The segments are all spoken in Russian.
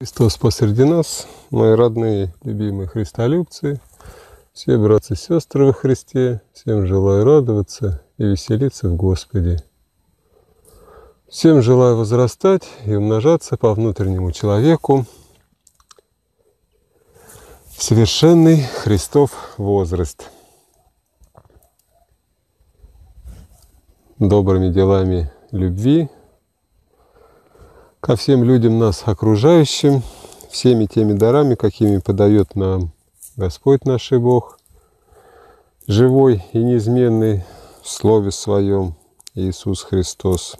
Христос посреди нас, мои родные, любимые христолюбцы, все братцы и сестры во Христе, всем желаю радоваться и веселиться в Господе. Всем желаю возрастать и умножаться по внутреннему человеку в совершенный Христов возраст. Добрыми делами любви, ко всем людям нас окружающим, всеми теми дарами, какими подает нам Господь наш Бог, живой и неизменный в Слове Своем Иисус Христос,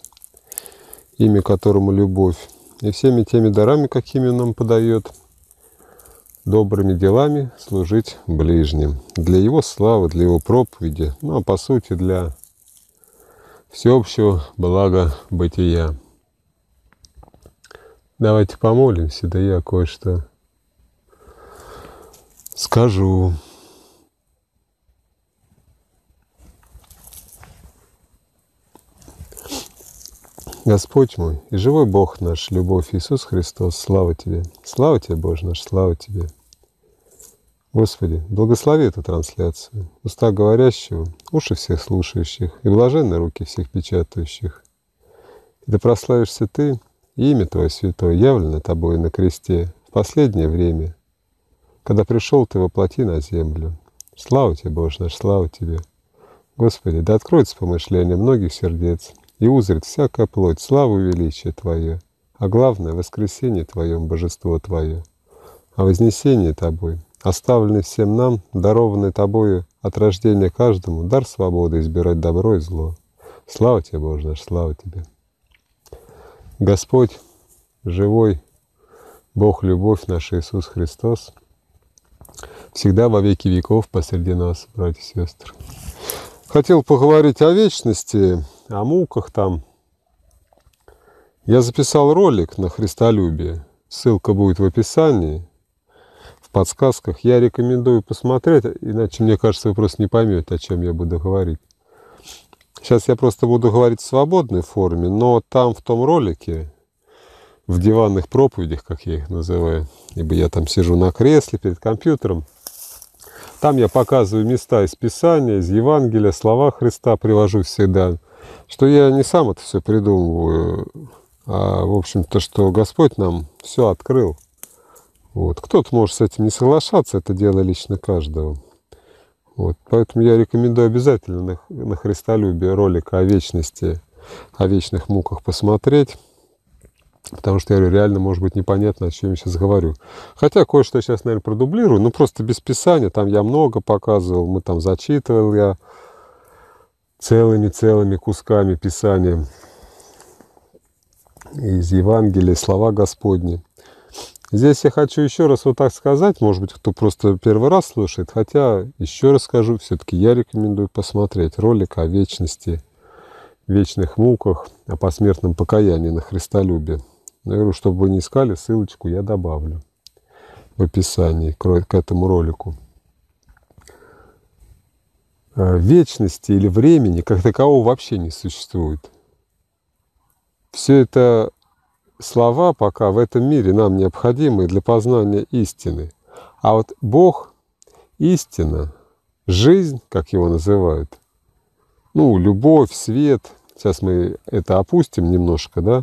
имя которому любовь, и всеми теми дарами, какими Он нам подает, добрыми делами служить ближним, для Его славы, для Его проповеди, ну а по сути для всеобщего блага бытия. Давайте помолимся, да я кое-что скажу. Господь мой и живой Бог наш, любовь Иисус Христос, слава Тебе. Слава Тебе, Боже наш, слава Тебе. Господи, благослови эту трансляцию, уста говорящего, уши всех слушающих и блаженные руки всех печатающих. И да прославишься Ты, Имя Твое святое явлено Тобой на кресте в последнее время, когда пришел Ты воплоти на землю. Слава Тебе, Боже наш, слава Тебе! Господи, да откроется помышление многих сердец, и узрит всякая плоть славу и величие Твое, а главное — воскресение Твоем, Божество Твое, а вознесение Тобой, оставленный всем нам, дарованный Тобою от рождения каждому, дар свободы избирать добро и зло. Слава Тебе, Боже наш, слава Тебе! Господь, живой Бог, любовь наш Иисус Христос, всегда во веки веков посреди нас, братья и сестры. Хотел поговорить о вечности, о муках там. Я записал ролик на христолюбие, ссылка будет в описании, в подсказках. Я рекомендую посмотреть, иначе, мне кажется, вы просто не поймете, о чем я буду говорить. Сейчас я просто буду говорить в свободной форме, но там в том ролике, в диванных проповедях, как я их называю, ибо я там сижу на кресле перед компьютером, там я показываю места из Писания, из Евангелия, слова Христа привожу всегда, что я не сам это все придумываю, а, в общем-то, что Господь нам все открыл. Вот. Кто-то может с этим не соглашаться, это дело лично каждого. Вот. Поэтому я рекомендую обязательно на, на Христолюбие ролик о вечности, о вечных муках посмотреть. Потому что, я говорю, реально может быть непонятно, о чем я сейчас говорю. Хотя кое-что сейчас, наверное, продублирую, но ну, просто без писания. Там я много показывал, мы там зачитывал я целыми-целыми кусками писания из Евангелия, слова Господни. Здесь я хочу еще раз вот так сказать, может быть, кто просто первый раз слушает, хотя еще раз скажу, все-таки я рекомендую посмотреть ролик о вечности, вечных муках, о посмертном покаянии на Христолюбе. Я говорю, чтобы вы не искали, ссылочку я добавлю в описании к этому ролику. Э, вечности или времени как такового вообще не существует. Все это слова пока в этом мире нам необходимы для познания истины. А вот Бог, истина, жизнь, как его называют, ну, любовь, свет, сейчас мы это опустим немножко, да,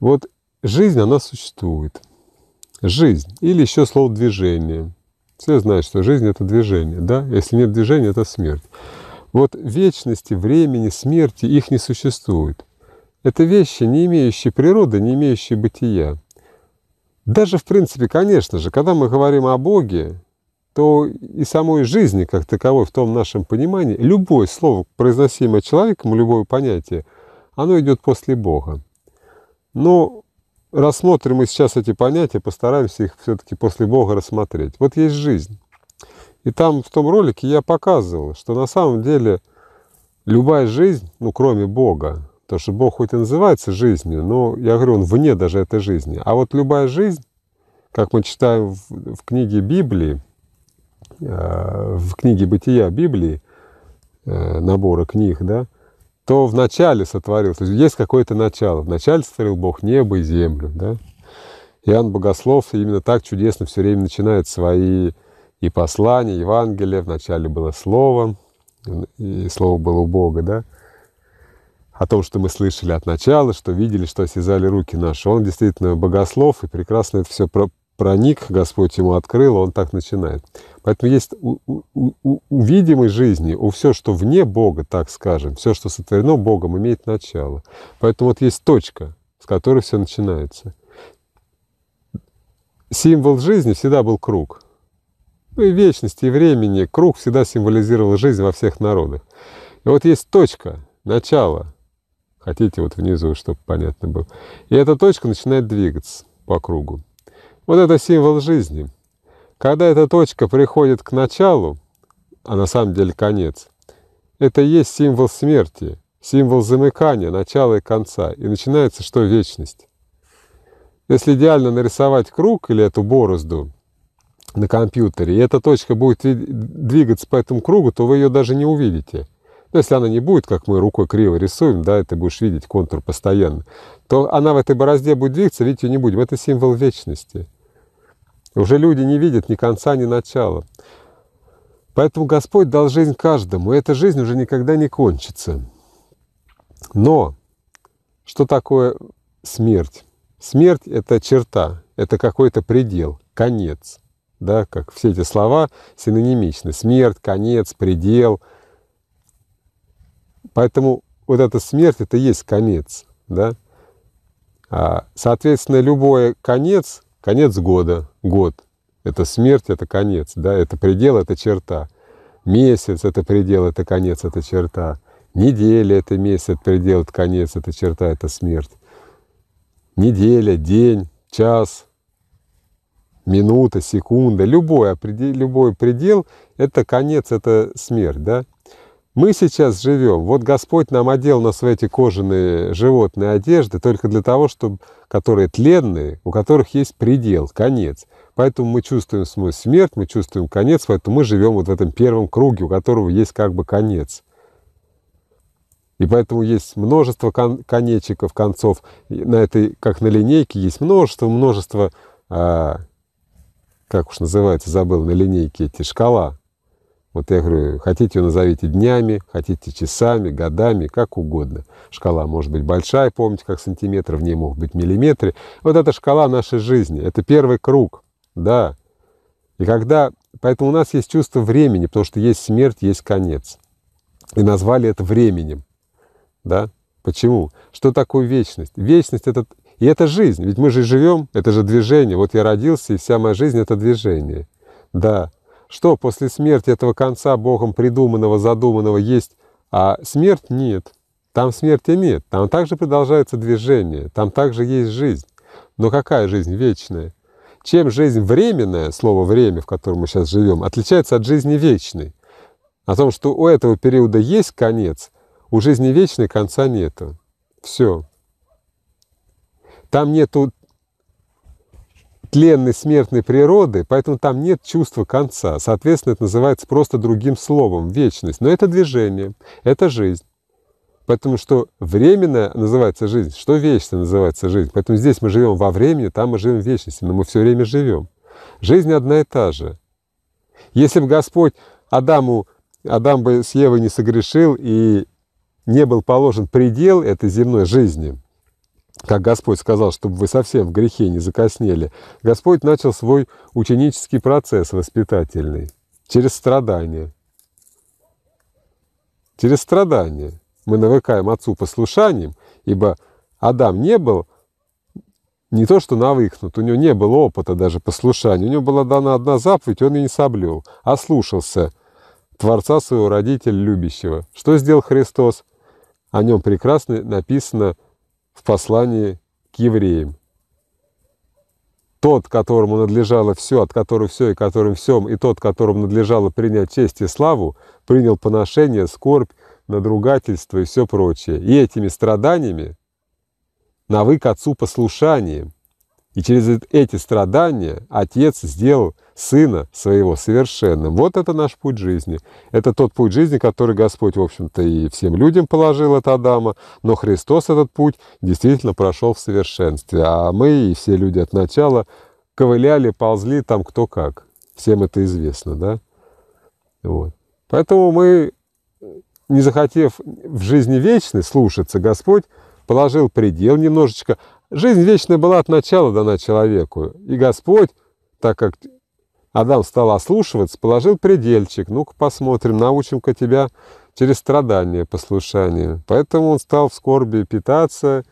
вот жизнь, она существует. Жизнь. Или еще слово движение. Все знают, что жизнь – это движение, да? Если нет движения, это смерть. Вот вечности, времени, смерти, их не существует. Это вещи, не имеющие природы, не имеющие бытия. Даже в принципе, конечно же, когда мы говорим о Боге, то и самой жизни как таковой в том нашем понимании, любое слово, произносимое человеком, любое понятие, оно идет после Бога. Но рассмотрим мы сейчас эти понятия, постараемся их все-таки после Бога рассмотреть. Вот есть жизнь. И там в том ролике я показывал, что на самом деле любая жизнь, ну кроме Бога, Потому что Бог хоть и называется жизнью, но, я говорю, Он вне даже этой жизни. А вот любая жизнь, как мы читаем в, в книге Библии, э, в книге Бытия Библии, э, набора книг, да, то в начале сотворился, есть есть какое-то начало. В начале сотворил Бог небо и землю, да. Иоанн Богослов именно так чудесно все время начинает свои и послания, и Евангелия. Вначале было Слово, и Слово было у Бога, да о том, что мы слышали от начала, что видели, что осязали руки наши. Он действительно богослов и прекрасно это все проник, Господь ему открыл, он так начинает. Поэтому есть у, у, у, у видимой жизни, у все, что вне Бога, так скажем, все, что сотворено Богом, имеет начало. Поэтому вот есть точка, с которой все начинается. Символ жизни всегда был круг. Ну и вечности, и времени круг всегда символизировал жизнь во всех народах. И вот есть точка, начало – Хотите вот внизу, чтобы понятно было. И эта точка начинает двигаться по кругу. Вот это символ жизни. Когда эта точка приходит к началу, а на самом деле конец, это и есть символ смерти, символ замыкания, начала и конца. И начинается что? Вечность. Если идеально нарисовать круг или эту борозду на компьютере, и эта точка будет двигаться по этому кругу, то вы ее даже не увидите – ну, если она не будет, как мы рукой криво рисуем, да, и ты будешь видеть контур постоянно, то она в этой борозде будет двигаться, видеть ее не будем. Это символ вечности. Уже люди не видят ни конца, ни начала. Поэтому Господь дал жизнь каждому, и эта жизнь уже никогда не кончится. Но что такое смерть? Смерть – это черта, это какой-то предел, конец. Да, как все эти слова синонимичны. Смерть, конец, предел – Поэтому вот эта смерть, это есть конец, да. А, соответственно, любой конец, конец года, год, это смерть, это конец, да, это предел, это черта. Месяц – это предел, это конец, это черта. Неделя – это месяц, это предел, это конец, это черта, это смерть. Неделя, день, час, минута, секунда, любой, любой предел – это конец, это смерть, да? Мы сейчас живем, вот Господь нам одел нас в эти кожаные животные одежды только для того, чтобы, которые тленные, у которых есть предел, конец. Поэтому мы чувствуем свою смерть, мы чувствуем конец, поэтому мы живем вот в этом первом круге, у которого есть как бы конец. И поэтому есть множество кон- конечиков, концов. И на этой, как на линейке, есть множество, множество, а, как уж называется, забыл, на линейке эти шкала. Вот я говорю, хотите, назовите днями, хотите часами, годами, как угодно. Шкала может быть большая, помните, как сантиметры, в ней могут быть миллиметры. Вот эта шкала нашей жизни, это первый круг, да. И когда, поэтому у нас есть чувство времени, потому что есть смерть, есть конец. И назвали это временем, да. Почему? Что такое вечность? Вечность это, и это жизнь, ведь мы же живем, это же движение. Вот я родился, и вся моя жизнь это движение, да. Что, после смерти этого конца Богом придуманного, задуманного есть, а смерть нет? Там смерти нет, там также продолжается движение, там также есть жизнь. Но какая жизнь вечная? Чем жизнь временная, слово «время», в котором мы сейчас живем, отличается от жизни вечной? О том, что у этого периода есть конец, у жизни вечной конца нету. Все. Там нету тленной смертной природы, поэтому там нет чувства конца. Соответственно, это называется просто другим словом – вечность. Но это движение, это жизнь. Поэтому что временно называется жизнь, что вечно называется жизнь. Поэтому здесь мы живем во времени, там мы живем в вечности, но мы все время живем. Жизнь одна и та же. Если бы Господь Адаму, Адам бы с Евой не согрешил и не был положен предел этой земной жизни – как Господь сказал, чтобы вы совсем в грехе не закоснели, Господь начал свой ученический процесс воспитательный через страдания. Через страдания мы навыкаем Отцу послушанием, ибо Адам не был не то что навыкнут, у него не было опыта даже послушания, у него была дана одна заповедь, он ее не соблюл, а слушался Творца своего родителя любящего. Что сделал Христос? О нем прекрасно написано – послании к евреям. Тот, которому надлежало все, от которого все и которым всем, и тот, которому надлежало принять честь и славу, принял поношение, скорбь, надругательство и все прочее. И этими страданиями навык отцу послушанием, и через эти страдания Отец сделал Сына Своего совершенным. Вот это наш путь жизни. Это тот путь жизни, который Господь, в общем-то, и всем людям положил от Адама, но Христос этот путь действительно прошел в совершенстве. А мы и все люди от начала ковыляли, ползли там кто как. Всем это известно, да? Вот. Поэтому мы, не захотев в жизни вечной слушаться, Господь положил предел немножечко, Жизнь вечная была от начала дана человеку, и Господь, так как Адам стал ослушиваться, положил предельчик. Ну-ка посмотрим, научим-ка тебя через страдания послушания. Поэтому он стал в скорби питаться,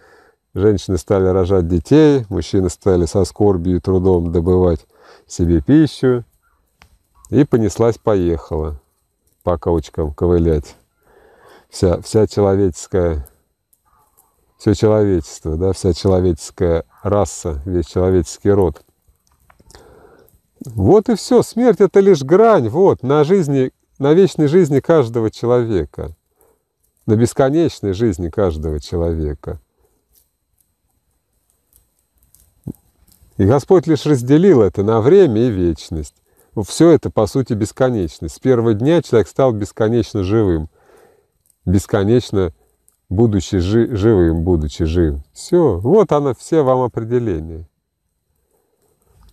женщины стали рожать детей, мужчины стали со скорбью и трудом добывать себе пищу. И понеслась-поехала по кочкам ковылять вся, вся человеческая все человечество, да, вся человеческая раса, весь человеческий род. Вот и все, смерть это лишь грань, вот, на жизни, на вечной жизни каждого человека, на бесконечной жизни каждого человека. И Господь лишь разделил это на время и вечность. Все это, по сути, бесконечность. С первого дня человек стал бесконечно живым, бесконечно живым будучи жи- живым, будучи жив. Все, вот оно, все вам определения.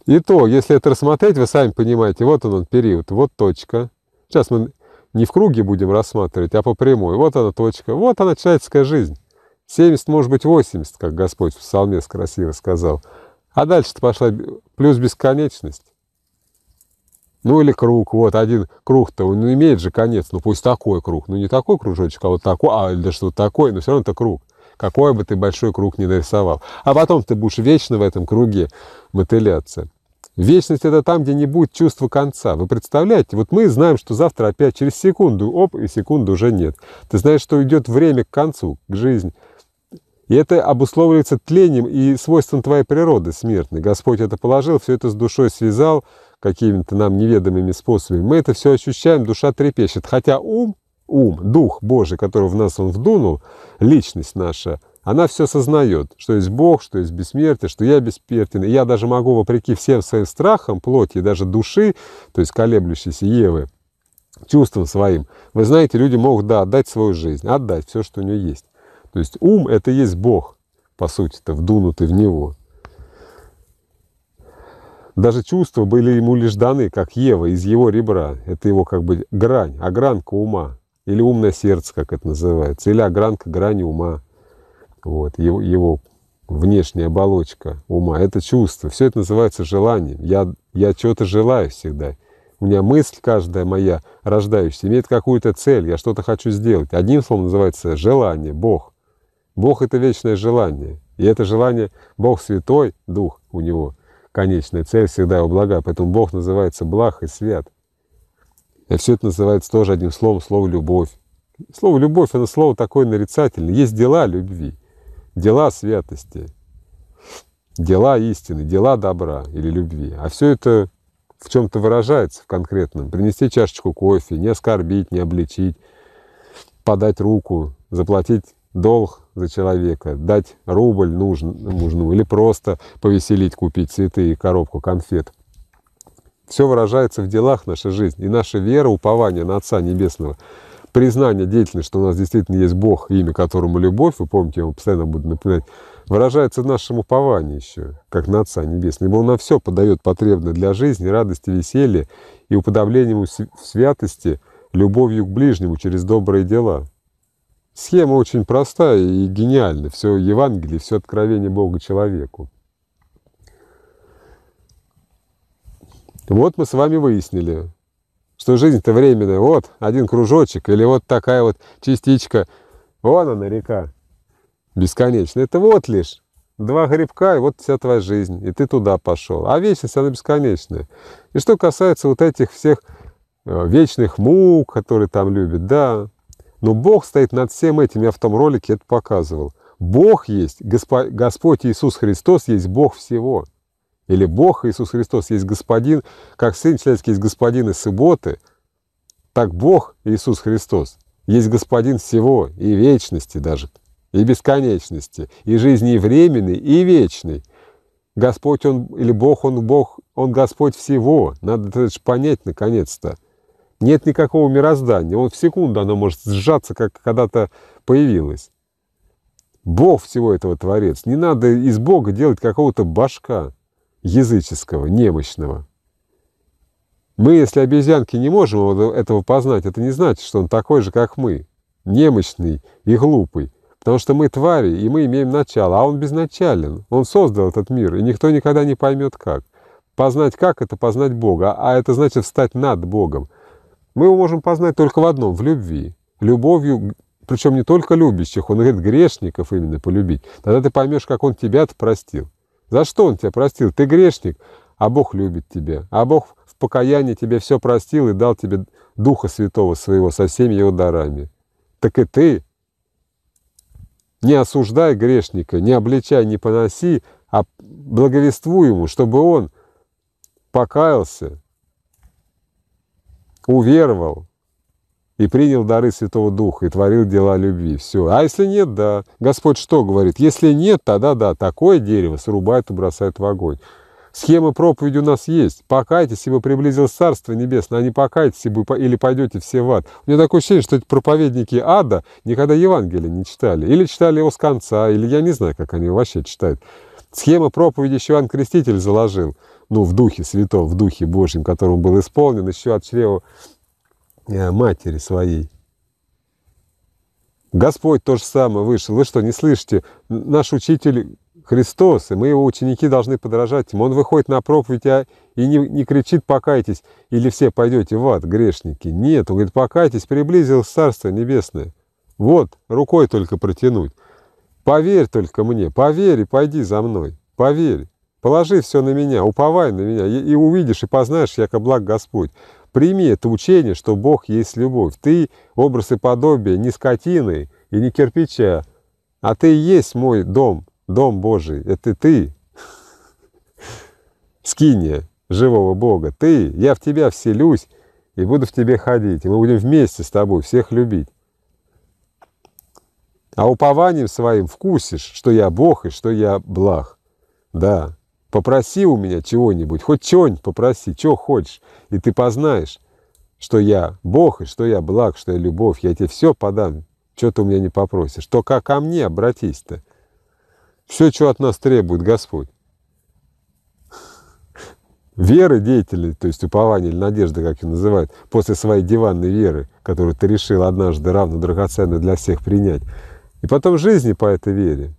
И то, если это рассмотреть, вы сами понимаете, вот он, он период, вот точка. Сейчас мы не в круге будем рассматривать, а по прямой. Вот она точка, вот она человеческая жизнь. 70, может быть, 80, как Господь в псалме красиво сказал. А дальше-то пошла плюс бесконечность. Ну или круг, вот один круг-то, он имеет же конец, ну пусть такой круг, ну не такой кружочек, а вот такой, а или да что-то такое, но все равно это круг. Какой бы ты большой круг не нарисовал. А потом ты будешь вечно в этом круге мотыляться. Вечность – это там, где не будет чувства конца. Вы представляете? Вот мы знаем, что завтра опять через секунду, оп, и секунды уже нет. Ты знаешь, что идет время к концу, к жизни. И это обусловливается тлением и свойством твоей природы смертной. Господь это положил, все это с душой связал, какими-то нам неведомыми способами. Мы это все ощущаем, душа трепещет. Хотя ум, ум, дух Божий, который в нас он вдунул, личность наша, она все сознает, что есть Бог, что есть бессмертие, что я бессмертен. И я даже могу, вопреки всем своим страхам, плоти и даже души, то есть колеблющейся Евы, чувством своим, вы знаете, люди могут, да, отдать свою жизнь, отдать все, что у нее есть. То есть ум – это и есть Бог, по сути-то, вдунутый в него. Даже чувства были ему лишь даны, как Ева, из его ребра. Это его как бы грань, огранка ума. Или умное сердце, как это называется. Или огранка грани ума. Вот, его, его внешняя оболочка ума. Это чувство. Все это называется желанием. Я, я чего-то желаю всегда. У меня мысль каждая моя, рождающаяся, имеет какую-то цель. Я что-то хочу сделать. Одним словом называется желание, Бог. Бог — это вечное желание. И это желание, Бог Святой Дух у него — конечная цель всегда у блага, поэтому Бог называется благ и свят. И все это называется тоже одним словом, слово «любовь». Слово «любовь» — это слово такое нарицательное. Есть дела любви, дела святости, дела истины, дела добра или любви. А все это в чем-то выражается в конкретном. Принести чашечку кофе, не оскорбить, не обличить, подать руку, заплатить долг за человека, дать рубль нужен, нужному или просто повеселить, купить цветы и коробку конфет. Все выражается в делах нашей жизни И наша вера, упование на Отца Небесного, признание деятельности, что у нас действительно есть Бог, имя которому любовь, вы помните, я вам постоянно буду напоминать, выражается в нашем уповании еще, как на Отца Небесного. Ибо Он на все подает потребное для жизни, радости, веселья и уподобление в святости любовью к ближнему через добрые дела. Схема очень простая и гениальна. Все Евангелие, все откровение Бога человеку. Вот мы с вами выяснили, что жизнь-то временная. Вот один кружочек или вот такая вот частичка. Вон она река бесконечная. Это вот лишь два грибка, и вот вся твоя жизнь, и ты туда пошел. А вечность, она бесконечная. И что касается вот этих всех э, вечных мук, которые там любят, да, но Бог стоит над всем этим, я в том ролике это показывал. Бог есть, Господь, Господь Иисус Христос есть Бог всего. Или Бог Иисус Христос есть Господин, как Сын Человеческий есть Господин из субботы, так Бог Иисус Христос есть Господин всего и вечности даже, и бесконечности, и жизни и временной, и вечной. Господь Он или Бог Он Бог, Он Господь всего. Надо это понять наконец-то. Нет никакого мироздания. Он в секунду оно может сжаться, как когда-то появилось. Бог всего этого творец. Не надо из Бога делать какого-то башка языческого, немощного. Мы, если обезьянки, не можем этого познать, это не значит, что он такой же, как мы, немощный и глупый. Потому что мы твари, и мы имеем начало, а он безначален. Он создал этот мир, и никто никогда не поймет как. Познать как – это познать Бога, а это значит встать над Богом – мы его можем познать только в одном, в любви. Любовью, причем не только любящих, он говорит, грешников именно полюбить. Тогда ты поймешь, как он тебя-то простил. За что он тебя простил? Ты грешник, а Бог любит тебя. А Бог в покаянии тебе все простил и дал тебе Духа Святого своего со всеми его дарами. Так и ты не осуждай грешника, не обличай, не поноси, а благовествуй ему, чтобы он покаялся, уверовал и принял дары Святого Духа и творил дела любви. Все. А если нет, да. Господь что говорит? Если нет, тогда да, такое дерево срубает и бросает в огонь. Схема проповеди у нас есть. Покайтесь, ибо приблизилось Царство Небесное, а не покайтесь, ибо или пойдете все в ад. У меня такое ощущение, что эти проповедники ада никогда Евангелие не читали. Или читали его с конца, или я не знаю, как они его вообще читают. Схема проповеди еще Иоанн Креститель заложил – ну, в Духе Святом, в Духе Божьем, которым был исполнен еще от чрева э, матери своей. Господь то же самое вышел. Вы что, не слышите? Наш учитель Христос, и мы его ученики должны подражать ему. Он выходит на проповедь а, и не, не кричит «покайтесь» или «все пойдете в ад, грешники». Нет, он говорит «покайтесь, приблизилось Царство Небесное». Вот, рукой только протянуть. Поверь только мне, поверь и пойди за мной, поверь. Положи все на меня, уповай на меня, и, увидишь, и познаешь, яко благ Господь. Прими это учение, что Бог есть любовь. Ты – образ и подобие не скотины и не кирпича, а ты есть мой дом, дом Божий. Это ты, скиния живого Бога. Ты, я в тебя вселюсь и буду в тебе ходить, и мы будем вместе с тобой всех любить. А упованием своим вкусишь, что я Бог и что я благ. Да, Попроси у меня чего-нибудь, хоть чего-нибудь попроси, чего хочешь, и ты познаешь, что я Бог, и что я благ, что я любовь, я тебе все подам, что ты у меня не попросишь. Только ко мне обратись-то. Все, что от нас требует Господь. Веры деятели, то есть упование или надежда, как ее называют, после своей диванной веры, которую ты решил однажды равно драгоценно для всех принять. И потом жизни по этой вере.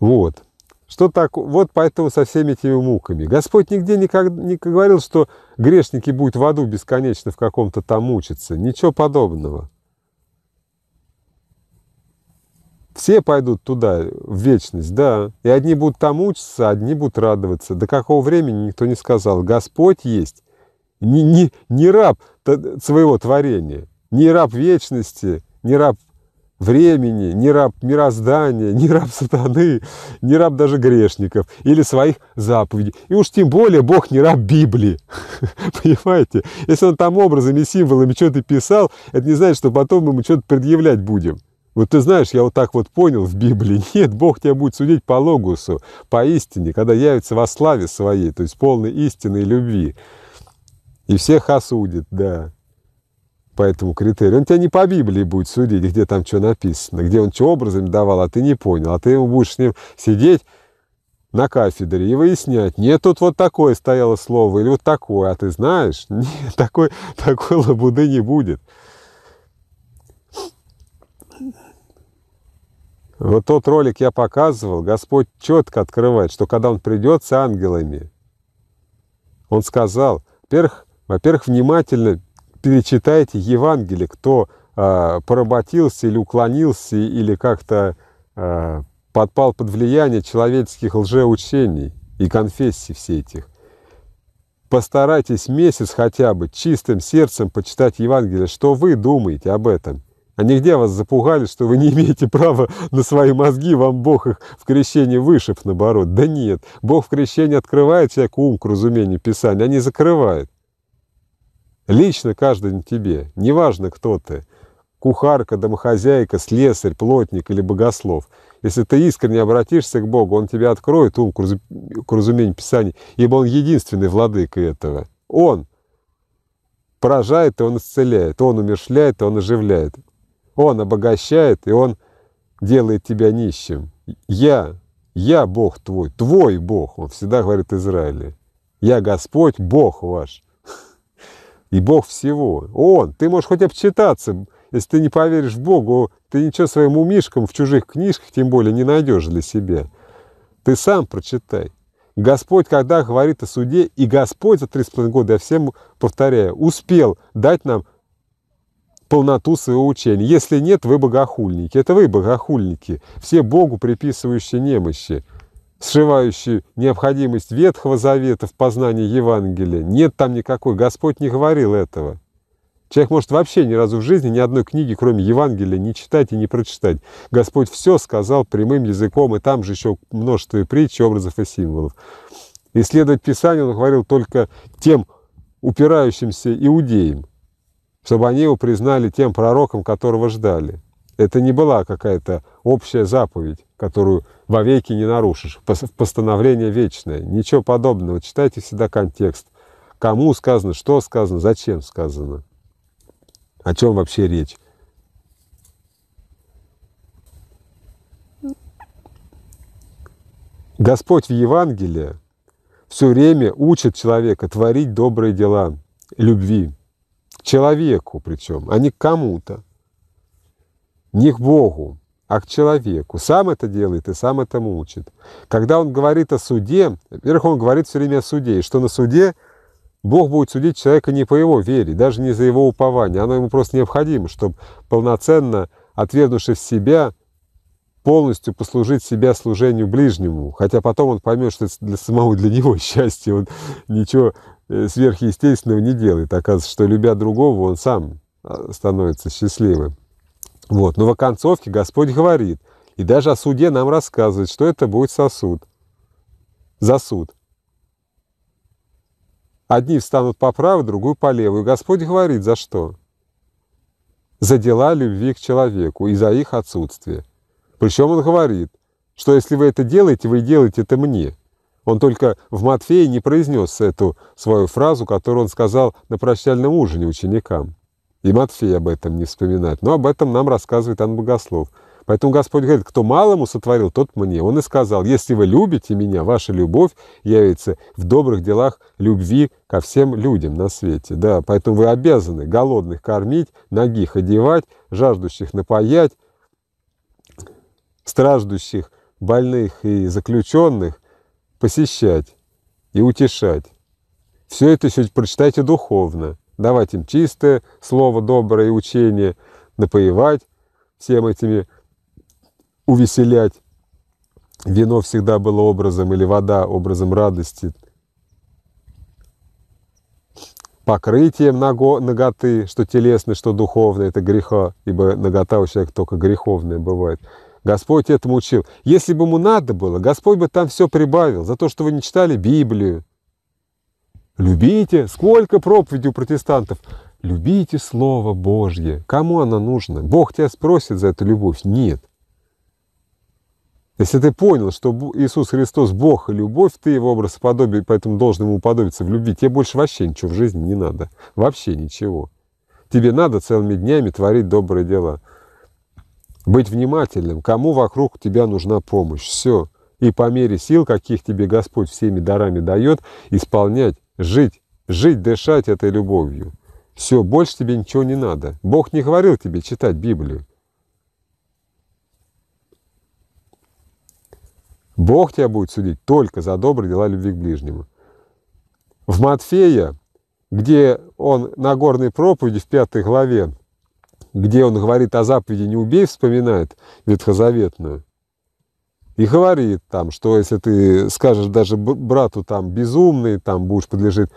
Вот что так, вот поэтому со всеми этими муками. Господь нигде никогда не говорил, что грешники будут в аду бесконечно в каком-то там мучиться. Ничего подобного. Все пойдут туда, в вечность, да. И одни будут там учиться, одни будут радоваться. До какого времени никто не сказал. Господь есть. Не, не, не раб своего творения, не раб вечности, не раб времени, не раб мироздания, не раб сатаны, не раб даже грешников или своих заповедей. И уж тем более Бог не раб Библии. Понимаете? Если он там образами, символами что-то писал, это не значит, что потом мы ему что-то предъявлять будем. Вот ты знаешь, я вот так вот понял в Библии. Нет, Бог тебя будет судить по логусу, по истине, когда явится во славе своей, то есть полной истины и любви. И всех осудит, да по этому критерию. Он тебя не по Библии будет судить, где там что написано, где он что образами давал, а ты не понял. А ты ему будешь с ним сидеть на кафедре и выяснять, нет, тут вот такое стояло слово или вот такое, а ты знаешь, нет, такой, такой лабуды не будет. Вот тот ролик я показывал, Господь четко открывает, что когда Он придет с ангелами, Он сказал, во-первых, во-первых внимательно перечитайте Евангелие, кто э, поработился или уклонился, или как-то э, подпал под влияние человеческих лжеучений и конфессий все этих. Постарайтесь месяц хотя бы чистым сердцем почитать Евангелие, что вы думаете об этом. А нигде вас запугали, что вы не имеете права на свои мозги, вам Бог их в крещении вышиб, наоборот. Да нет, Бог в крещении открывает человеку ум к разумению Писания, а не закрывает. Лично каждому тебе, неважно кто ты, кухарка, домохозяйка, слесарь, плотник или богослов. Если ты искренне обратишься к Богу, Он тебя откроет ум к, разумению Писаний, ибо Он единственный владыка этого. Он поражает, и Он исцеляет, Он умершляет, и Он оживляет. Он обогащает, и Он делает тебя нищим. Я, я Бог твой, твой Бог, Он всегда говорит Израиле. Я Господь, Бог ваш и Бог всего. Он, ты можешь хоть обчитаться, если ты не поверишь в Богу, ты ничего своим умишкам в чужих книжках, тем более, не найдешь для себя. Ты сам прочитай. Господь, когда говорит о суде, и Господь за три с половиной года, я всем повторяю, успел дать нам полноту своего учения. Если нет, вы богохульники. Это вы богохульники, все Богу приписывающие немощи сшивающий необходимость Ветхого Завета в познании Евангелия. Нет там никакой, Господь не говорил этого. Человек может вообще ни разу в жизни ни одной книги, кроме Евангелия, не читать и не прочитать. Господь все сказал прямым языком, и там же еще множество и притч, образов и символов. Исследовать Писание он говорил только тем упирающимся иудеям, чтобы они его признали тем пророком, которого ждали. Это не была какая-то общая заповедь, которую вовеки не нарушишь. Постановление вечное. Ничего подобного. Читайте всегда контекст. Кому сказано, что сказано, зачем сказано. О чем вообще речь. Господь в Евангелии все время учит человека творить добрые дела любви. человеку причем, а не кому-то. Не к Богу а к человеку. Сам это делает и сам этому учит. Когда он говорит о суде, во-первых, он говорит все время о суде, и что на суде Бог будет судить человека не по его вере, даже не за его упование. Оно ему просто необходимо, чтобы полноценно, отвергнувши себя, полностью послужить себя служению ближнему. Хотя потом он поймет, что это для самого для него счастье. Он ничего э, сверхъестественного не делает. Оказывается, что любя другого, он сам а, становится счастливым. Вот. Но в оконцовке Господь говорит, и даже о суде нам рассказывает, что это будет сосуд. суд. Одни встанут по правую, другую по левую. Господь говорит, за что? За дела любви к человеку и за их отсутствие. Причем Он говорит, что если вы это делаете, вы делаете это мне. Он только в Матфея не произнес эту свою фразу, которую он сказал на прощальном ужине ученикам. И Матфей об этом не вспоминает. Но об этом нам рассказывает Ан Богослов. Поэтому Господь говорит, кто малому сотворил, тот мне. Он и сказал, если вы любите меня, ваша любовь явится в добрых делах любви ко всем людям на свете. Да, поэтому вы обязаны голодных кормить, ногих одевать, жаждущих напаять, страждущих, больных и заключенных посещать и утешать. Все это сегодня прочитайте духовно давать им чистое слово, доброе и учение, напоевать всем этими, увеселять. Вино всегда было образом, или вода образом радости, покрытием наго, ноготы, что телесное, что духовное, это греха, ибо нагота у человека только греховная бывает. Господь этому учил. Если бы ему надо было, Господь бы там все прибавил. За то, что вы не читали Библию, Любите, сколько проповедей у протестантов. Любите Слово Божье. Кому оно нужно? Бог тебя спросит за эту любовь? Нет. Если ты понял, что Иисус Христос – Бог и любовь, ты его образ подобие, поэтому должен ему подобиться в любви, тебе больше вообще ничего в жизни не надо. Вообще ничего. Тебе надо целыми днями творить добрые дела. Быть внимательным, кому вокруг тебя нужна помощь. Все. И по мере сил, каких тебе Господь всеми дарами дает, исполнять Жить, жить, дышать этой любовью. Все, больше тебе ничего не надо. Бог не говорил тебе читать Библию. Бог тебя будет судить только за добрые дела любви к ближнему. В Матфея, где он на горной проповеди в пятой главе, где он говорит о заповеди «не убей», вспоминает ветхозаветную, и говорит там, что если ты скажешь даже брату там безумный, там будешь подлежит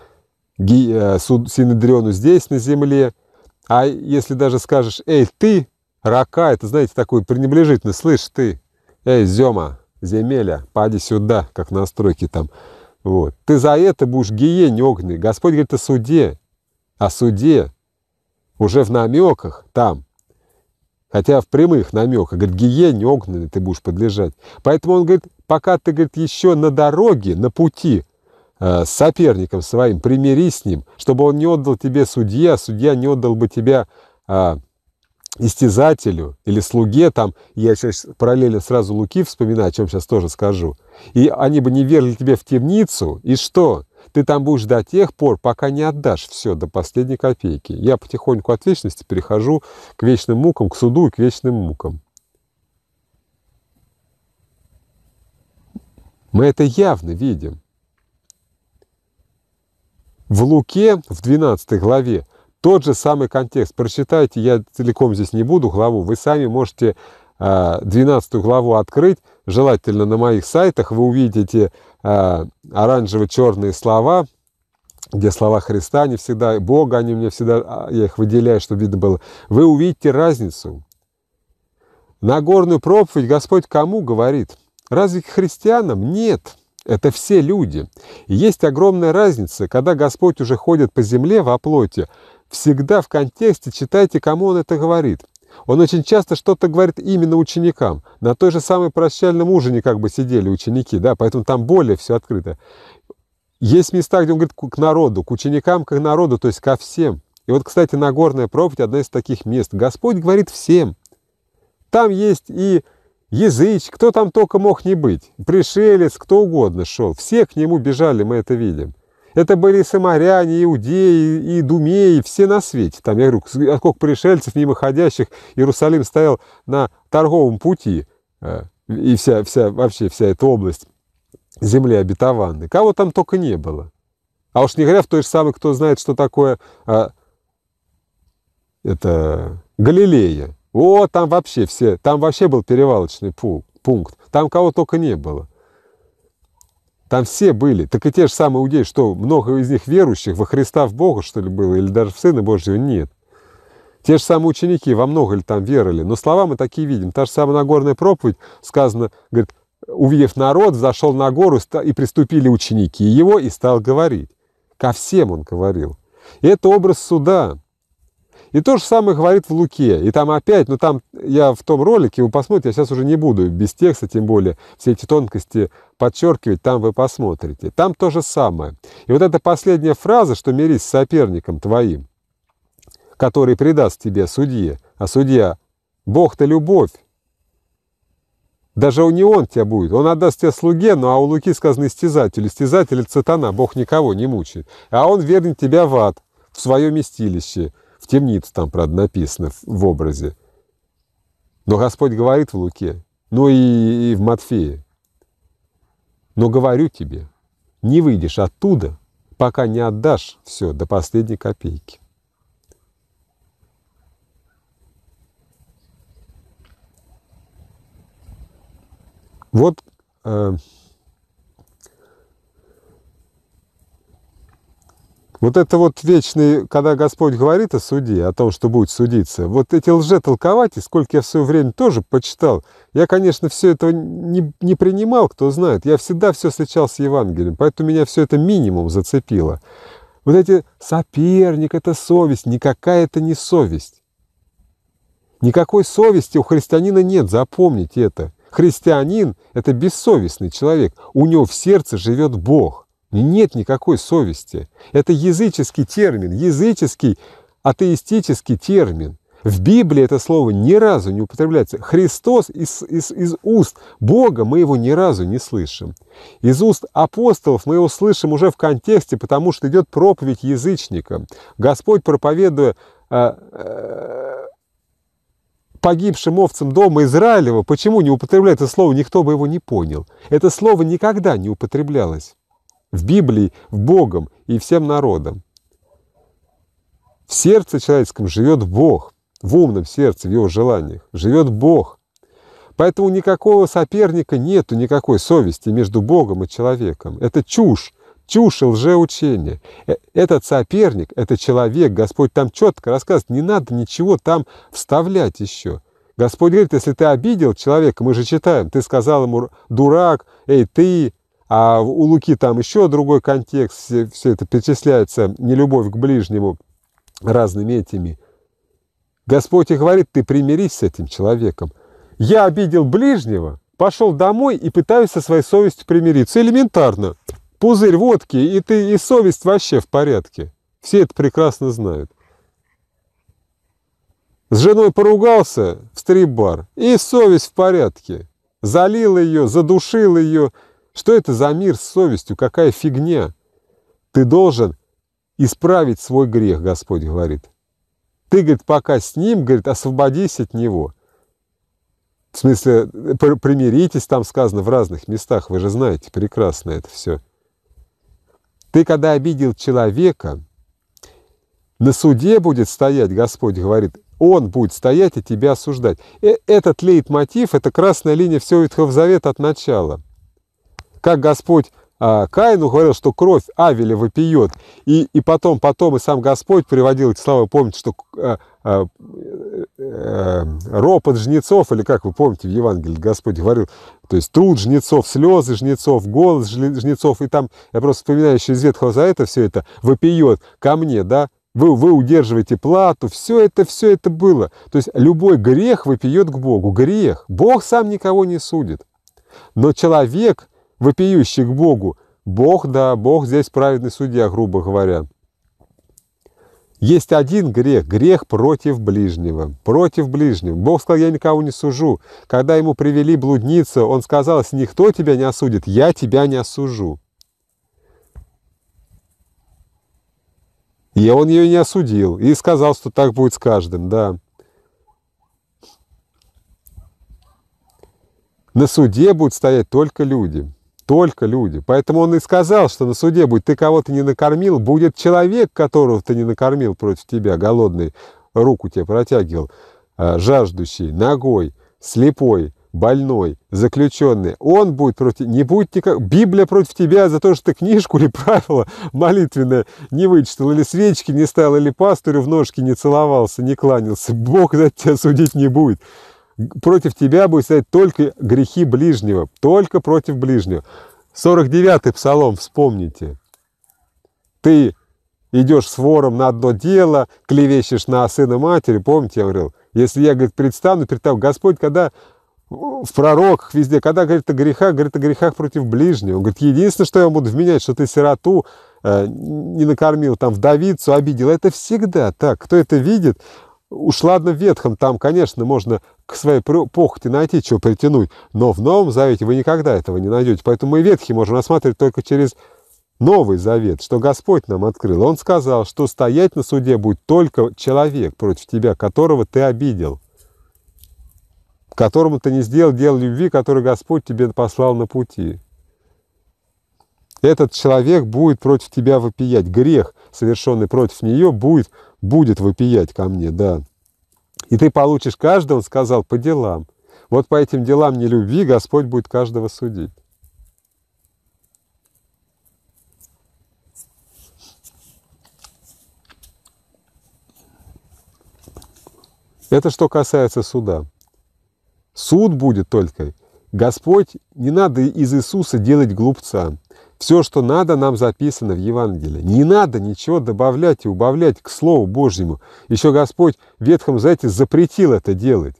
э, Синедриону здесь на земле, а если даже скажешь, эй, ты, рака, это, знаете, такой пренебрежительно, слышь, ты, эй, Зема, земеля, пади сюда, как на стройке там, вот, ты за это будешь гиень огненный, Господь говорит о суде, о суде, уже в намеках там, Хотя в прямых намеках, говорит, гиене огненной ты будешь подлежать. Поэтому он говорит, пока ты, говорит, еще на дороге, на пути э, с соперником своим, примирись с ним, чтобы он не отдал тебе судье, а судья не отдал бы тебя э, истязателю или слуге там, я сейчас параллельно сразу Луки вспоминаю, о чем сейчас тоже скажу, и они бы не верили тебе в темницу, и что? Ты там будешь до тех пор, пока не отдашь все до последней копейки. Я потихоньку от вечности перехожу к вечным мукам, к суду и к вечным мукам. Мы это явно видим. В Луке, в 12 главе, тот же самый контекст. Прочитайте, я целиком здесь не буду главу, вы сами можете 12 а, главу открыть, желательно на моих сайтах, вы увидите а, оранжево-черные слова, где слова Христа, они всегда, Бога, они мне всегда, а, я их выделяю, чтобы видно было. Вы увидите разницу. на горную проповедь Господь кому говорит? Разве к христианам? Нет. Это все люди. И есть огромная разница, когда Господь уже ходит по земле во плоти, всегда в контексте читайте, кому Он это говорит – он очень часто что-то говорит именно ученикам. На той же самой прощальном ужине как бы сидели ученики, да, поэтому там более все открыто. Есть места, где он говорит к народу, к ученикам, к народу, то есть ко всем. И вот, кстати, Нагорная проповедь – одна из таких мест. Господь говорит всем. Там есть и языч, кто там только мог не быть, пришелец, кто угодно шел. Все к нему бежали, мы это видим. Это были самаряне, иудеи, и думеи, все на свете. Там, я говорю, откуда пришельцев, мимоходящих. Иерусалим стоял на торговом пути, э, и вся, вся, вообще вся эта область земли обетованной. Кого там только не было. А уж не говоря в той же самой, кто знает, что такое а, это Галилея. О, там вообще все, там вообще был перевалочный пункт. Там кого только не было. Там все были. Так и те же самые иудеи, что много из них верующих во Христа, в Бога, что ли, было, или даже в Сына Божьего? Нет. Те же самые ученики во много ли там верили, но слова мы такие видим. Та же самая Нагорная проповедь сказано, говорит, увидев народ, зашел на гору, и приступили ученики его, и стал говорить. Ко всем он говорил. И это образ суда. И то же самое говорит в Луке. И там опять, ну там я в том ролике, вы посмотрите, я сейчас уже не буду без текста, тем более все эти тонкости подчеркивать, там вы посмотрите. Там то же самое. И вот эта последняя фраза, что мирись с соперником твоим, который предаст тебе судье, а судья, Бог-то любовь, даже у не он тебя будет. Он отдаст тебя слуге, но ну, а у Луки сказано истязатель. Истязатель – это сатана, Бог никого не мучает. А он вернет тебя в ад, в свое местилище – в темнице там, правда, написано в образе. Но Господь говорит в Луке, ну и, и в Матфее. Но говорю тебе, не выйдешь оттуда, пока не отдашь все до последней копейки. Вот э, Вот это вот вечный, когда Господь говорит о суде, о том, что будет судиться, вот эти лжетолкователи, сколько я в свое время тоже почитал, я, конечно, все это не, не принимал, кто знает. Я всегда все встречал с Евангелием, поэтому меня все это минимум зацепило. Вот эти соперник, это совесть, никакая это не совесть. Никакой совести у христианина нет, запомните это. Христианин – это бессовестный человек, у него в сердце живет Бог. Нет никакой совести. Это языческий термин, языческий, атеистический термин. В Библии это слово ни разу не употребляется. Христос из, из, из уст Бога мы его ни разу не слышим. Из уст апостолов мы его слышим уже в контексте, потому что идет проповедь язычникам. Господь, проповедуя э, э, погибшим овцам дома Израилева, почему не употребляет это слово, никто бы его не понял. Это слово никогда не употреблялось в Библии, в Богом и всем народом. В сердце человеческом живет Бог, в умном сердце, в его желаниях, живет Бог. Поэтому никакого соперника нету, никакой совести между Богом и человеком. Это чушь, чушь и лжеучение. Э, этот соперник, это человек, Господь там четко рассказывает, не надо ничего там вставлять еще. Господь говорит, если ты обидел человека, мы же читаем, ты сказал ему дурак, эй, ты, а у Луки там еще другой контекст, все, все это перечисляется, нелюбовь к ближнему разными этими. Господь и говорит, ты примирись с этим человеком. Я обидел ближнего, пошел домой и пытаюсь со своей совестью примириться. Элементарно. Пузырь водки, и ты и совесть вообще в порядке. Все это прекрасно знают. С женой поругался в стрип-бар, и совесть в порядке. Залил ее, задушил ее, что это за мир с совестью? Какая фигня? Ты должен исправить свой грех, Господь говорит. Ты, говорит, пока с ним, говорит, освободись от него. В смысле, примиритесь, там сказано в разных местах, вы же знаете прекрасно это все. Ты, когда обидел человека, на суде будет стоять, Господь говорит, он будет стоять и тебя осуждать. Э, этот лейтмотив, это красная линия всего Ветхого Завета от начала – как Господь а, Каину говорил, что кровь Авеля выпьет, И, и потом, потом и сам Господь приводил эти слова. Помните, что а, а, э, э, э, ропот жнецов, или как вы помните в Евангелии, Господь говорил, то есть труд жнецов, слезы жнецов, голос жнецов. И там, я просто вспоминаю еще из Ветхого Завета все это, выпьет ко мне, да, вы, вы удерживаете плату, все это, все это было. То есть любой грех выпьет к Богу, грех. Бог сам никого не судит. Но человек – вопиющий к Богу. Бог, да, Бог здесь праведный судья, грубо говоря. Есть один грех, грех против ближнего, против ближнего. Бог сказал, я никого не сужу. Когда ему привели блудницу, он сказал, если никто тебя не осудит, я тебя не осужу. И он ее не осудил, и сказал, что так будет с каждым, да. На суде будут стоять только люди. Только люди. Поэтому он и сказал, что на суде будет ты кого-то не накормил, будет человек, которого ты не накормил против тебя, голодный, руку тебе протягивал, а, жаждущий, ногой, слепой, больной, заключенный, он будет против, не будет никак, Библия против тебя за то, что ты книжку или правило молитвенное не вычитал, или свечки не ставил, или пастырю в ножки не целовался, не кланялся, Бог за тебя судить не будет против тебя будет стоять только грехи ближнего, только против ближнего. 49-й псалом, вспомните. Ты идешь с вором на одно дело, клевещешь на сына матери, помните, я говорил, если я, говорит, предстану перед тобой, Господь, когда э, в пророках везде, когда говорит о грехах, говорит о грехах против ближнего. Он говорит, единственное, что я буду вменять, что ты сироту э, не накормил, там, вдовицу обидел. Это всегда так. Кто это видит, Уж ладно в Ветхом, там, конечно, можно к своей похоти найти, чего притянуть, но в Новом Завете вы никогда этого не найдете. Поэтому мы Ветхий можем рассматривать только через Новый Завет, что Господь нам открыл. Он сказал, что стоять на суде будет только человек, против тебя, которого ты обидел, которому ты не сделал дело любви, который Господь тебе послал на пути. Этот человек будет против тебя вопиять. Грех, совершенный против нее, будет будет вопиять ко мне, да. И ты получишь каждого, он сказал, по делам. Вот по этим делам не любви Господь будет каждого судить. Это что касается суда. Суд будет только. Господь, не надо из Иисуса делать глупца. Все, что надо, нам записано в Евангелии. Не надо ничего добавлять и убавлять к Слову Божьему. Еще Господь в Ветхом Завете запретил это делать.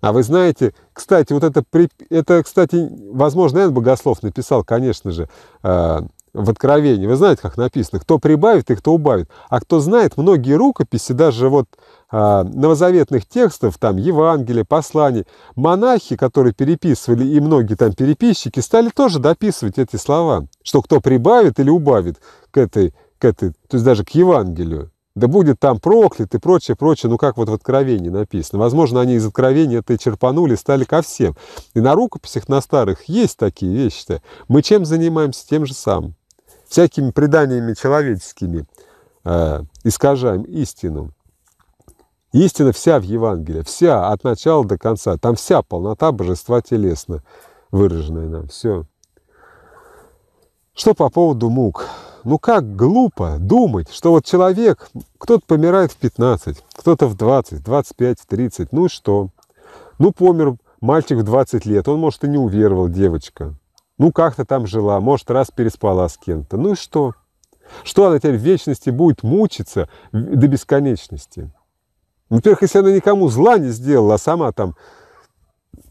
А вы знаете, кстати, вот это, это кстати, возможно, Иоанн Богослов написал, конечно же, а, в Откровении, вы знаете, как написано, кто прибавит и кто убавит. А кто знает, многие рукописи, даже вот э, новозаветных текстов, там, Евангелия, посланий, монахи, которые переписывали, и многие там переписчики, стали тоже дописывать эти слова, что кто прибавит или убавит к этой, к этой то есть даже к Евангелию. Да будет там проклят и прочее, прочее, ну как вот в Откровении написано. Возможно, они из Откровения это и черпанули, стали ко всем. И на рукописях, на старых есть такие вещи-то. Мы чем занимаемся, тем же самым всякими преданиями человеческими э, искажаем истину. Истина вся в Евангелии, вся от начала до конца. Там вся полнота божества телесно выраженная нам. Все. Что по поводу мук? Ну как глупо думать, что вот человек, кто-то помирает в 15, кто-то в 20, 25, 30, ну и что? Ну помер мальчик в 20 лет, он, может, и не уверовал, девочка. Ну, как-то там жила, может, раз переспала с кем-то. Ну и что? Что она теперь в вечности будет мучиться до бесконечности? Во-первых, если она никому зла не сделала, а сама там,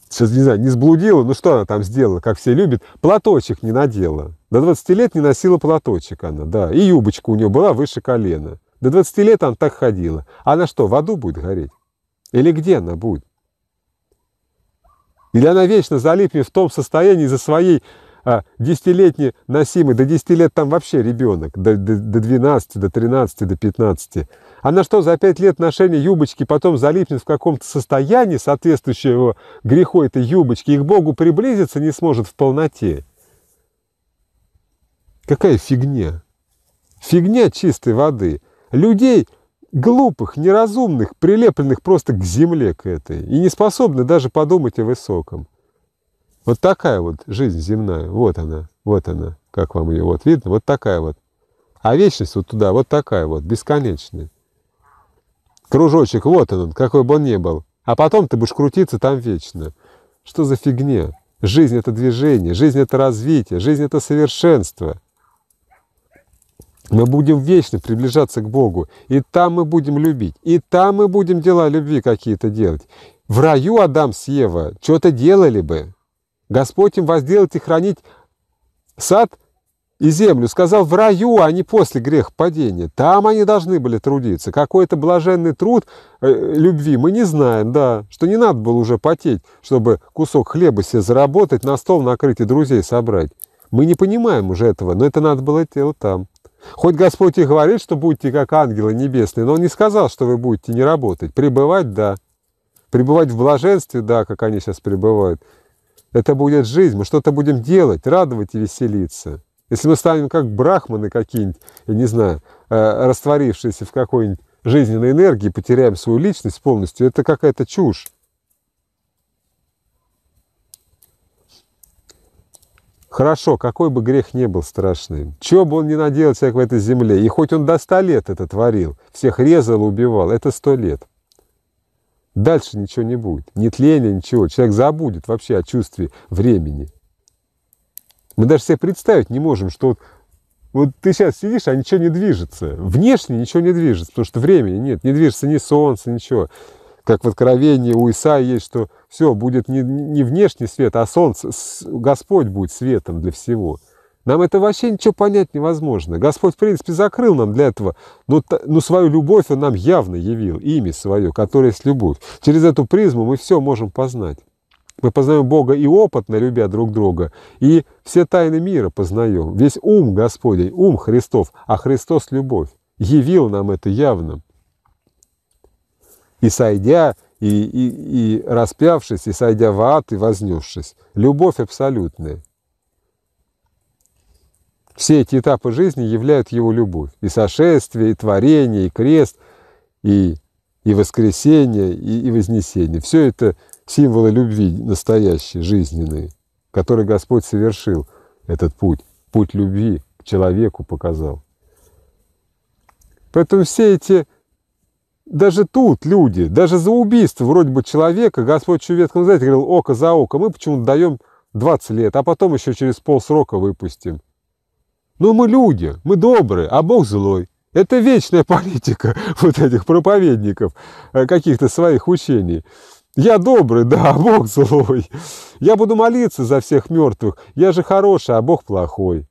сейчас не знаю, не сблудила, ну что она там сделала, как все любят, платочек не надела. До 20 лет не носила платочек она, да, и юбочка у нее была выше колена. До 20 лет она так ходила. Она что, в аду будет гореть? Или где она будет? Или она вечно залипнет в том состоянии за своей а, десятилетней носимой, до 10 лет там вообще ребенок, до, до, до 12, до 13, до 15. Она что, за 5 лет ношения юбочки потом залипнет в каком-то состоянии, соответствующего греху этой юбочки, и к Богу приблизиться не сможет в полноте? Какая фигня? Фигня чистой воды. Людей – глупых, неразумных, прилепленных просто к земле к этой, и не способны даже подумать о высоком. Вот такая вот жизнь земная, вот она, вот она, как вам ее вот видно, вот такая вот. А вечность вот туда, вот такая вот, бесконечная. Кружочек, вот он, какой бы он ни был. А потом ты будешь крутиться там вечно. Что за фигня? Жизнь — это движение, жизнь — это развитие, жизнь — это совершенство мы будем вечно приближаться к Богу, и там мы будем любить, и там мы будем дела любви какие-то делать. В раю Адам с Ева что-то делали бы. Господь им возделать и хранить сад и землю. Сказал, в раю, а не после грех падения. Там они должны были трудиться. Какой-то блаженный труд э, любви мы не знаем, да, что не надо было уже потеть, чтобы кусок хлеба себе заработать, на стол накрыть и друзей собрать. Мы не понимаем уже этого, но это надо было делать там. Хоть Господь и говорит, что будете как ангелы небесные, но Он не сказал, что вы будете не работать. Пребывать – да. Пребывать в блаженстве – да, как они сейчас пребывают. Это будет жизнь, мы что-то будем делать, радовать и веселиться. Если мы станем как брахманы какие-нибудь, я не знаю, э, растворившиеся в какой-нибудь жизненной энергии, потеряем свою личность полностью, это какая-то чушь. Хорошо, какой бы грех ни был страшным, чего бы он ни наделал человек в этой земле, и хоть он до ста лет это творил, всех резал, убивал, это сто лет. Дальше ничего не будет, ни тления, ничего. Человек забудет вообще о чувстве времени. Мы даже себе представить не можем, что вот, вот ты сейчас сидишь, а ничего не движется. Внешне ничего не движется, потому что времени нет, не движется ни солнце, ничего как в Откровении у Иса есть, что все, будет не, не внешний свет, а солнце, Господь будет светом для всего. Нам это вообще ничего понять невозможно. Господь, в принципе, закрыл нам для этого, но, но свою любовь Он нам явно явил, имя свое, которое есть любовь. Через эту призму мы все можем познать. Мы познаем Бога и опытно, любя друг друга, и все тайны мира познаем. Весь ум Господень, ум Христов, а Христос – любовь. Явил нам это явно и сойдя, и, и, и распявшись, и сойдя в ад, и вознесшись. Любовь абсолютная. Все эти этапы жизни являют его любовь. И сошествие, и творение, и крест, и, и воскресение, и, и вознесение. Все это символы любви настоящей, жизненной, который Господь совершил этот путь. Путь любви к человеку показал. Поэтому все эти даже тут люди, даже за убийство вроде бы человека, Господь еще в Ветхом говорил око за око, мы почему-то даем 20 лет, а потом еще через полсрока выпустим. ну мы люди, мы добрые, а Бог злой. Это вечная политика вот этих проповедников, э, каких-то своих учений. Я добрый, да, а Бог злой. Я буду молиться за всех мертвых. Я же хороший, а Бог плохой.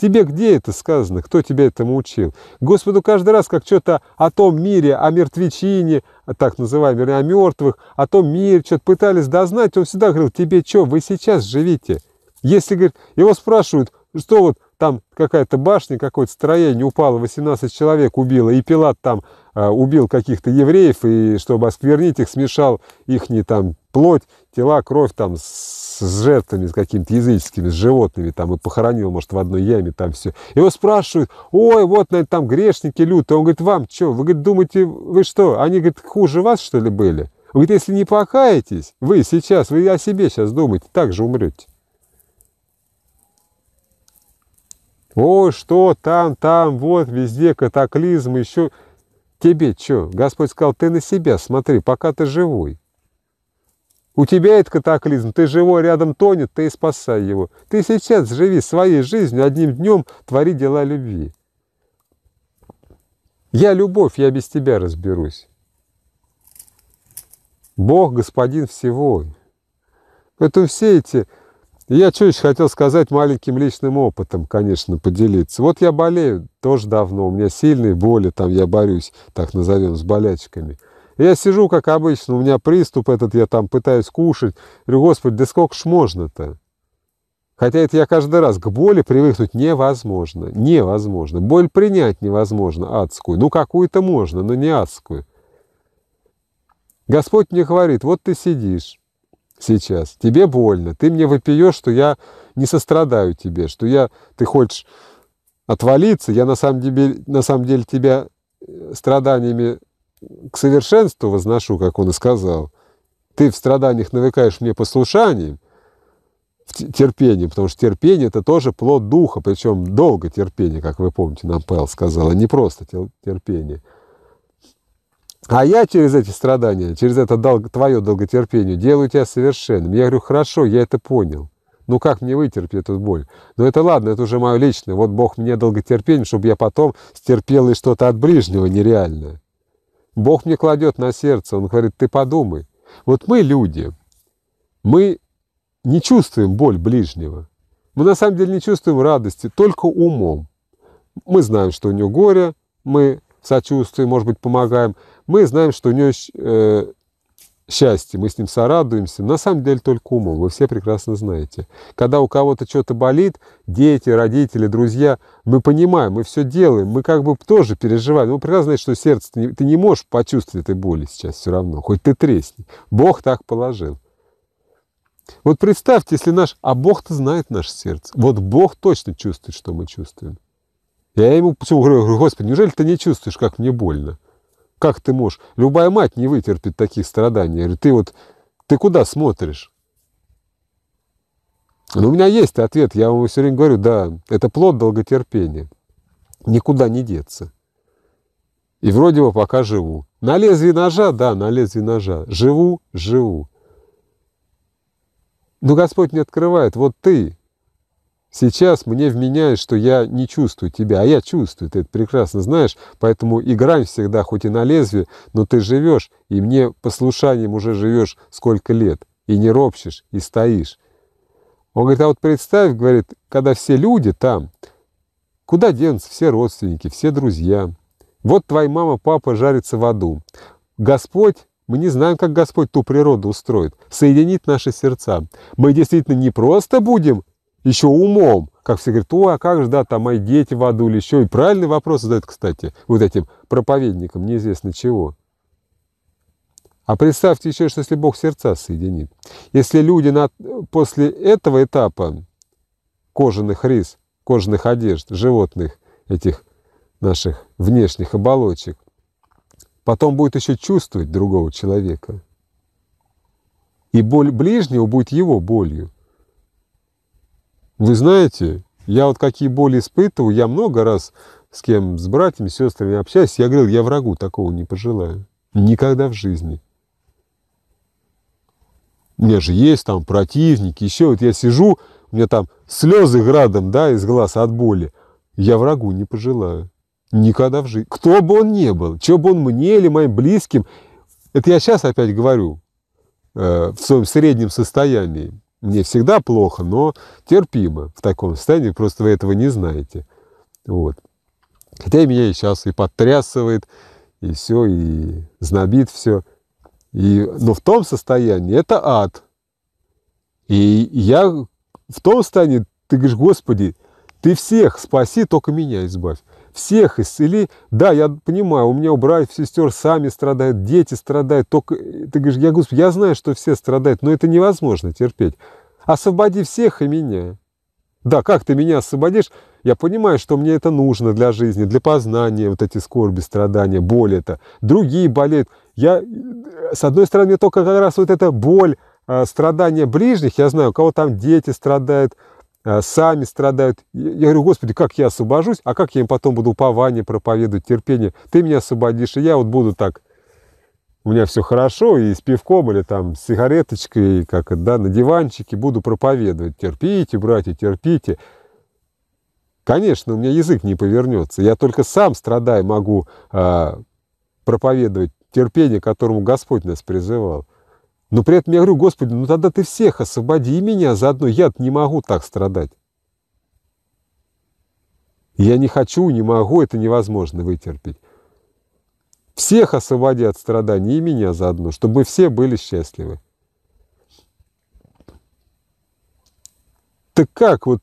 Тебе где это сказано? Кто тебя этому учил? Господу каждый раз, как что-то о том мире, о мертвечине, так называемой, о мертвых, о том мире, что-то пытались дознать, он всегда говорил, тебе что, вы сейчас живите. Если, говорит, его спрашивают, что вот там какая-то башня, какое-то строение упало, 18 человек убило, и Пилат там э, убил каких-то евреев, и чтобы осквернить их, смешал их там плоть, тела, кровь там с, с жертвами, с какими-то языческими, с животными, там, и похоронил, может, в одной яме, там все. Его спрашивают, ой, вот, наверное, там грешники лютые. Он говорит, вам что, вы, говорит, думаете, вы что, они, говорит, хуже вас, что ли, были? Он говорит, если не покаетесь, вы сейчас, вы о себе сейчас думаете, так же умрете. Ой, что там, там, вот, везде катаклизм, еще... Тебе что? Господь сказал, ты на себя смотри, пока ты живой. У тебя это катаклизм, ты живой рядом тонет, ты и спасай его. Ты сейчас живи своей жизнью, одним днем твори дела любви. Я любовь, я без тебя разберусь. Бог господин всего. Поэтому все эти... Я что еще хотел сказать маленьким личным опытом, конечно, поделиться. Вот я болею тоже давно, у меня сильные боли, там я борюсь, так назовем, с болячками – я сижу, как обычно, у меня приступ этот, я там пытаюсь кушать. Говорю, господи, да сколько ж можно-то? Хотя это я каждый раз. К боли привыкнуть невозможно. Невозможно. Боль принять невозможно адскую. Ну, какую-то можно, но не адскую. Господь мне говорит, вот ты сидишь сейчас, тебе больно, ты мне выпьешь, что я не сострадаю тебе, что я, ты хочешь отвалиться, я на самом деле, на самом деле тебя э, страданиями к совершенству возношу, как он и сказал. Ты в страданиях навыкаешь мне послушанием, терпением, потому что терпение – это тоже плод духа, причем долго терпение, как вы помните, нам Павел сказал, а не просто терпение. А я через эти страдания, через это дол- твое долготерпение делаю тебя совершенным. Я говорю, хорошо, я это понял. Ну как мне вытерпеть эту боль? Но ну это ладно, это уже мое личное. Вот Бог мне долготерпение, чтобы я потом стерпел и что-то от ближнего нереальное. Бог мне кладет на сердце, Он говорит, ты подумай. Вот мы люди, мы не чувствуем боль ближнего. Мы на самом деле не чувствуем радости, только умом. Мы знаем, что у него горе, мы сочувствуем, может быть, помогаем. Мы знаем, что у него э, счастье, мы с ним сорадуемся, на самом деле только умом, вы все прекрасно знаете. Когда у кого-то что-то болит, дети, родители, друзья, мы понимаем, мы все делаем, мы как бы тоже переживаем, мы ну, прекрасно знаем, что сердце, ты не, ты не можешь почувствовать этой боли сейчас все равно, хоть ты тресни. Бог так положил. Вот представьте, если наш, а Бог-то знает наше сердце, вот Бог точно чувствует, что мы чувствуем. Я ему почему говорю, Господи, неужели ты не чувствуешь, как мне больно? Как ты можешь? Любая мать не вытерпит таких страданий. Я говорю, ты вот, ты куда смотришь? Но «Ну, у меня есть ответ, я вам все время говорю, да, это плод долготерпения. Никуда не деться. И вроде бы пока живу. На лезвие ножа, да, на лезвие ножа. Живу, живу. Но Господь не открывает, вот ты, Сейчас мне вменяют, что я не чувствую тебя, а я чувствую, ты это прекрасно знаешь, поэтому играем всегда, хоть и на лезвие, но ты живешь, и мне послушанием уже живешь сколько лет, и не ропщешь, и стоишь. Он говорит, а вот представь, говорит, когда все люди там, куда денутся все родственники, все друзья? Вот твоя мама, папа жарится в аду. Господь мы не знаем, как Господь ту природу устроит, соединит наши сердца. Мы действительно не просто будем еще умом, как все говорят, о, а как же, да, там мои дети в аду или еще. И правильный вопрос задают, кстати, вот этим проповедникам, неизвестно чего. А представьте еще, что если Бог сердца соединит. Если люди на, после этого этапа кожаных рис, кожаных одежд, животных, этих наших внешних оболочек, потом будет еще чувствовать другого человека. И боль ближнего будет его болью. Вы знаете, я вот какие боли испытываю. я много раз с кем, с братьями, с сестрами общаюсь, я говорил, я врагу такого не пожелаю. Никогда в жизни. У меня же есть там противники, еще вот я сижу, у меня там слезы градом, да, из глаз от боли. Я врагу не пожелаю. Никогда в жизни. Кто бы он ни был, что бы он мне или моим близким, это я сейчас опять говорю э, в своем среднем состоянии не всегда плохо, но терпимо в таком состоянии, просто вы этого не знаете. Вот. Хотя меня и сейчас и подтрясывает, и все, и знобит все. И, но в том состоянии это ад. И я в том состоянии, ты говоришь, Господи, ты всех спаси, только меня избавь всех исцели. Да, я понимаю, у меня у братьев, сестер сами страдают, дети страдают. Только э, ты говоришь, я, Господи, я знаю, что все страдают, но это невозможно терпеть. Освободи всех и меня. Да, как ты меня освободишь? Я понимаю, что мне это нужно для жизни, для познания, вот эти скорби, страдания, боль это. Другие болеют. Я, э, с одной стороны, только как раз вот эта боль, э, страдания ближних, я знаю, у кого там дети страдают, Э, сами страдают. Я говорю, Господи, как я освобожусь, а как я им потом буду упование проповедовать, терпение? Ты меня освободишь, и я вот буду так, у меня все хорошо, и с пивком, или там с сигареточкой, как да, на диванчике буду проповедовать. Терпите, братья, терпите. Конечно, у меня язык не повернется. Я только сам страдаю, могу э, проповедовать терпение, к которому Господь нас призывал. Но ну, при этом я говорю, Господи, ну тогда ты всех освободи и меня заодно. я не могу так страдать. Я не хочу, не могу, это невозможно вытерпеть. Всех освободи от страданий и меня заодно, чтобы все были счастливы. Так как вот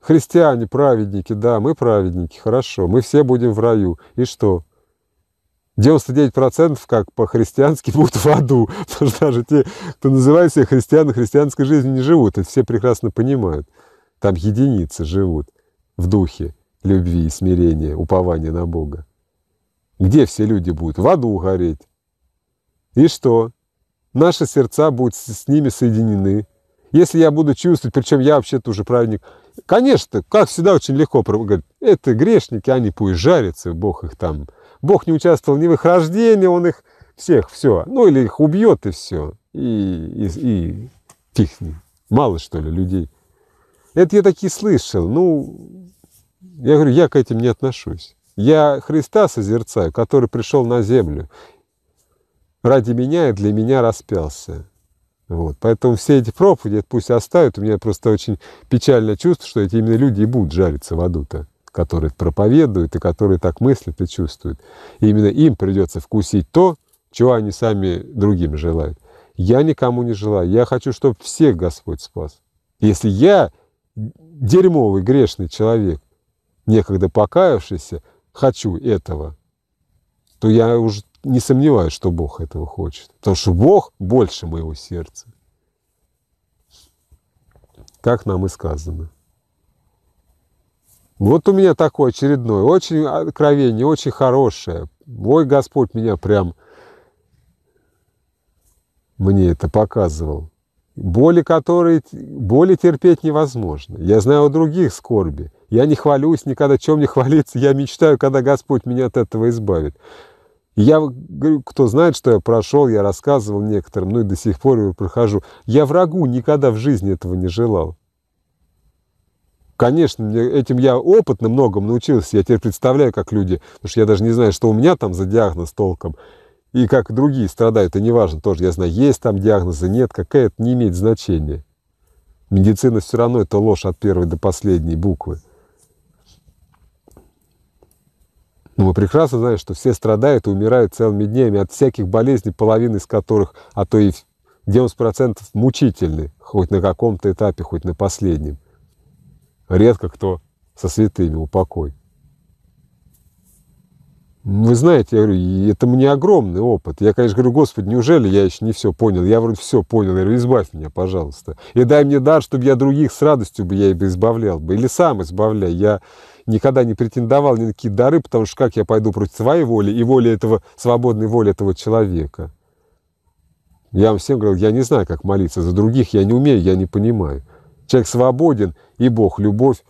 христиане, праведники, да, мы праведники, хорошо, мы все будем в раю. И что? 99% как по-христиански будут в аду, потому что даже те, кто называет себя христиан, христианской жизни не живут, это все прекрасно понимают. Там единицы живут в духе любви, смирения, упования на Бога. Где все люди будут? В аду гореть. И что? Наши сердца будут с ними соединены. Если я буду чувствовать, причем я вообще-то уже праведник, конечно, как всегда, очень легко говорить, это грешники, они пусть жарятся, Бог их там Бог не участвовал ни в их рождении, он их всех, все. Ну, или их убьет, и все. И, и, и фиг Мало, что ли, людей. Это я такие слышал. Ну, я говорю, я к этим не отношусь. Я Христа созерцаю, который пришел на землю. Ради меня и для меня распялся. Вот. Поэтому все эти проповеди пусть оставят. У меня просто очень печальное чувство, что эти именно люди и будут жариться в аду-то которые проповедуют и которые так мыслят и чувствуют. И именно им придется вкусить то, чего они сами другим желают. Я никому не желаю. Я хочу, чтобы всех Господь спас. Если я дерьмовый, грешный человек, некогда покаявшийся, хочу этого, то я уже не сомневаюсь, что Бог этого хочет. Потому что Бог больше моего сердца. Как нам и сказано. Вот у меня такое очередное, очень откровение, очень хорошее. Мой Господь меня прям мне это показывал. Боли, которые, боли терпеть невозможно. Я знаю о других скорби. Я не хвалюсь никогда, чем не хвалиться. Я мечтаю, когда Господь меня от этого избавит. Я говорю, кто знает, что я прошел, я рассказывал некоторым, ну и до сих пор я прохожу. Я врагу никогда в жизни этого не желал. Конечно, этим я опытно многому научился. Я теперь представляю, как люди, потому что я даже не знаю, что у меня там за диагноз толком, и как другие страдают, и неважно тоже. Я знаю, есть там диагнозы, нет, какая это не имеет значения. Медицина все равно это ложь от первой до последней буквы. Но мы прекрасно знаем, что все страдают и умирают целыми днями от всяких болезней, половины из которых, а то и 90% мучительны, хоть на каком-то этапе, хоть на последнем редко кто со святыми упокой. Ну, вы знаете, я говорю, это мне огромный опыт. Я, конечно, говорю, Господи, неужели я еще не все понял? Я вроде все понял. Я говорю, избавь меня, пожалуйста. И дай мне дар, чтобы я других с радостью бы я и бы избавлял бы. Или сам избавляю. Я никогда не претендовал ни на какие дары, потому что как я пойду против своей воли и воли этого, свободной воли этого человека? Я вам всем говорил, я не знаю, как молиться за других, я не умею, я не понимаю. Человек свободен, и Бог – любовь.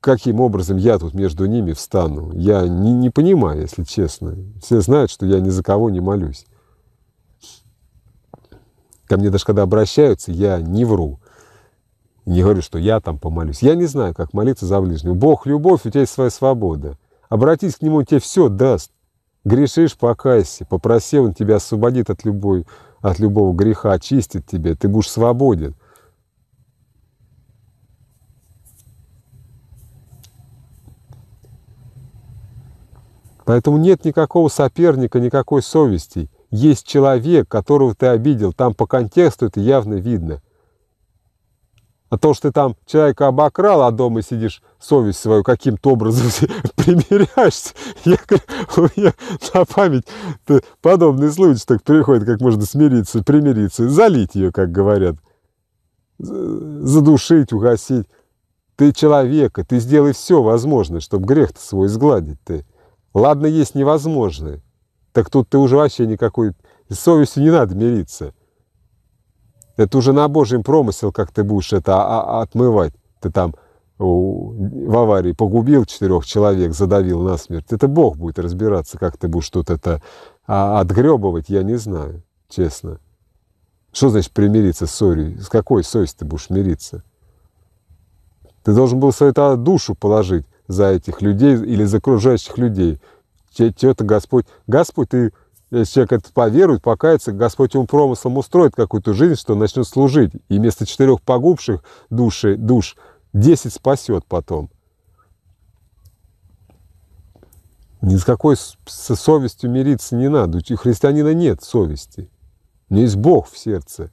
Каким образом я тут между ними встану? Я не, не понимаю, если честно. Все знают, что я ни за кого не молюсь. Ко мне даже когда обращаются, я не вру. Не говорю, что я там помолюсь. Я не знаю, как молиться за ближнего. Бог – любовь, у тебя есть своя свобода. Обратись к Нему, он тебе все даст. Грешишь, покайся, попроси, Он тебя освободит от, любой, от любого греха, очистит тебя, ты будешь свободен. Поэтому нет никакого соперника, никакой совести. Есть человек, которого ты обидел. Там по контексту это явно видно. А то, что ты там человека обокрал, а дома сидишь, совесть свою каким-то образом примеряешься. Я говорю, у меня на память подобный случай так приходит, как можно смириться, примириться, залить ее, как говорят, задушить, угасить. Ты человека, ты сделай все возможное, чтобы грех-то свой сгладить ты. Ладно, есть невозможно. Так тут ты уже вообще никакой с совестью не надо мириться. Это уже на Божьем промысел, как ты будешь это а, а, отмывать. Ты там в аварии погубил четырех человек, задавил насмерть. Это Бог будет разбираться, как ты будешь тут это а, отгребывать, я не знаю, честно. Что значит примириться с совестью? С какой совестью ты будешь мириться? Ты должен был свою душу положить за этих людей или за окружающих людей. Чего-то Господь... Господь, ты, если э, человек это поверует, покается, Господь ему промыслом устроит какую-то жизнь, что он начнет служить. И вместо четырех погубших души, душ, десять спасет потом. Ни с какой со совестью мириться не надо. У христианина нет совести. У него есть Бог в сердце.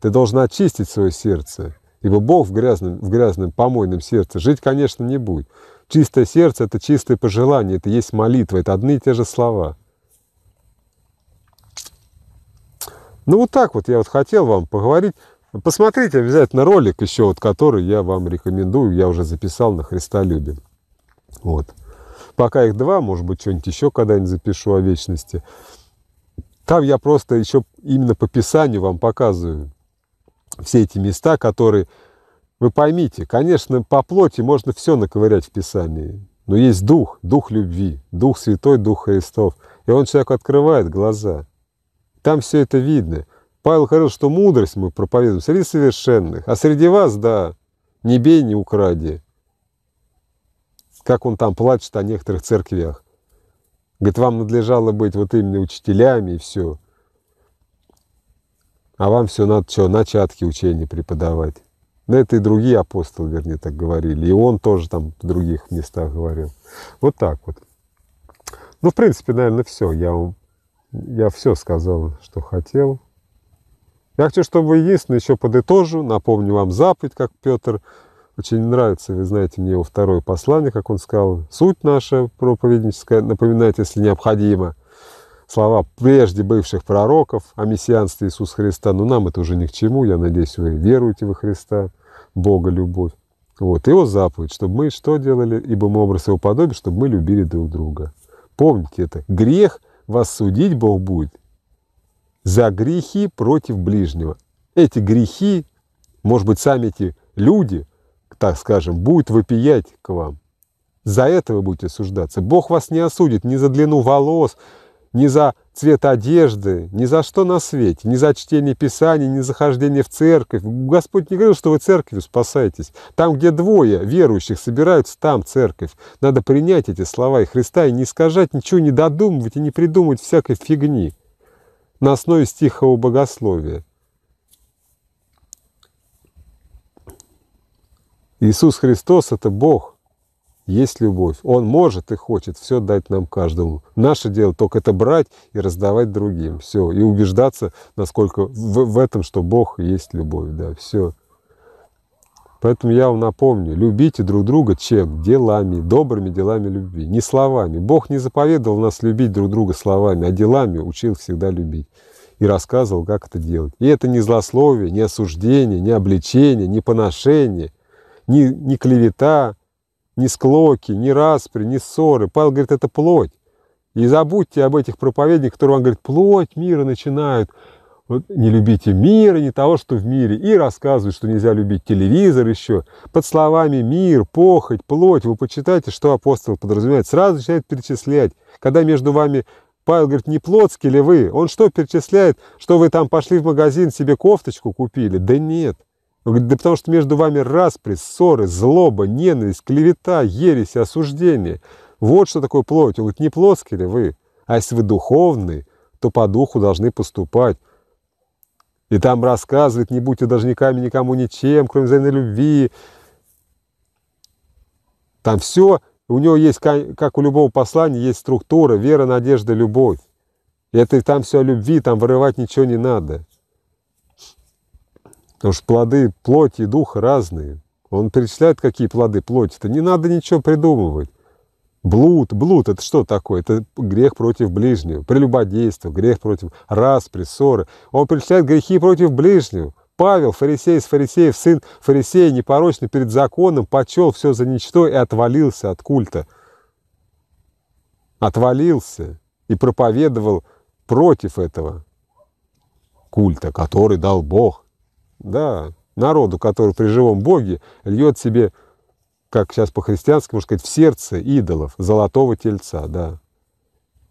Ты должен очистить свое сердце. Ибо Бог в грязном, в грязном помойном сердце жить, конечно, не будет. Чистое сердце – это чистое пожелание, это есть молитва, это одни и те же слова. Ну вот так вот я вот хотел вам поговорить. Посмотрите обязательно ролик еще, вот, который я вам рекомендую, я уже записал на Христолюбие. Вот. Пока их два, может быть, что-нибудь еще когда-нибудь запишу о вечности. Там я просто еще именно по Писанию вам показываю все эти места, которые вы поймите, конечно, по плоти можно все наковырять в Писании, но есть Дух, Дух любви, Дух Святой, Дух Христов, и Он человеку открывает глаза. Там все это видно. Павел говорил, что мудрость мы проповедуем среди совершенных, а среди вас, да, не бей, не укради. Как он там плачет о некоторых церквях. Говорит, вам надлежало быть вот именно учителями и все. А вам все надо что, начатки учения преподавать. Да это и другие апостолы, вернее, так говорили. И он тоже там в других местах говорил. Вот так вот. Ну, в принципе, наверное, все. Я, я все сказал, что хотел. Я хочу, чтобы единственное, еще подытожу, напомню вам заповедь, как Петр очень нравится, вы знаете, мне его второе послание, как он сказал, суть наша проповедническая, напоминать, если необходимо – слова прежде бывших пророков о мессианстве Иисуса Христа, но нам это уже ни к чему, я надеюсь, вы веруете во Христа, Бога, любовь. Вот, его заповедь, чтобы мы что делали, ибо мы образ его подобие, чтобы мы любили друг друга. Помните это, грех вас судить Бог будет за грехи против ближнего. Эти грехи, может быть, сами эти люди, так скажем, будут вопиять к вам. За это вы будете осуждаться. Бог вас не осудит ни за длину волос, ни за цвет одежды, ни за что на свете, ни за чтение Писания, ни за хождение в церковь. Господь не говорил, что вы церковью спасаетесь. Там, где двое верующих собираются, там церковь. Надо принять эти слова и Христа и не искажать, ничего не додумывать и не придумывать всякой фигни на основе стихового богословия. Иисус Христос – это Бог – есть любовь. Он может и хочет все дать нам каждому. Наше дело только это брать и раздавать другим. Все. И убеждаться, насколько в, в этом, что Бог есть любовь. Да, все. Поэтому я вам напомню, любите друг друга чем? Делами, добрыми делами любви, не словами. Бог не заповедовал нас любить друг друга словами, а делами учил всегда любить. И рассказывал, как это делать. И это не злословие, не осуждение, не обличение, не поношение, не, не клевета, ни склоки, ни распри, ни ссоры. Павел говорит, это плоть. И забудьте об этих проповедниках, которые вам говорят, плоть мира начинают. Вот, не любите мира, не того, что в мире. И рассказывают, что нельзя любить телевизор еще. Под словами мир, похоть, плоть. Вы почитайте, что апостол подразумевает. Сразу начинает перечислять. Когда между вами Павел говорит, не плотские ли вы? Он что перечисляет, что вы там пошли в магазин, себе кофточку купили? Да нет. Он говорит, да потому что между вами распри, ссоры, злоба, ненависть, клевета, ересь, осуждение. Вот что такое плоть. Он говорит, не плоские ли вы, а если вы духовные, то по духу должны поступать. И там рассказывает, не будьте должниками никому ничем, кроме взаимной любви. Там все, у него есть, как у любого послания, есть структура, вера, надежда, любовь. И это там все о любви, там вырывать ничего не надо. Потому что плоды плоти и духа разные. Он перечисляет, какие плоды плоти-то. Не надо ничего придумывать. Блуд, блуд – это что такое? Это грех против ближнего, прелюбодейство, грех против распри, ссоры. Он перечисляет грехи против ближнего. Павел, фарисей из фарисеев, сын фарисея, непорочный перед законом, почел все за ничто и отвалился от культа. Отвалился и проповедовал против этого культа, который дал Бог да, народу, который при живом Боге льет себе, как сейчас по-христиански можно сказать, в сердце идолов золотого тельца, да.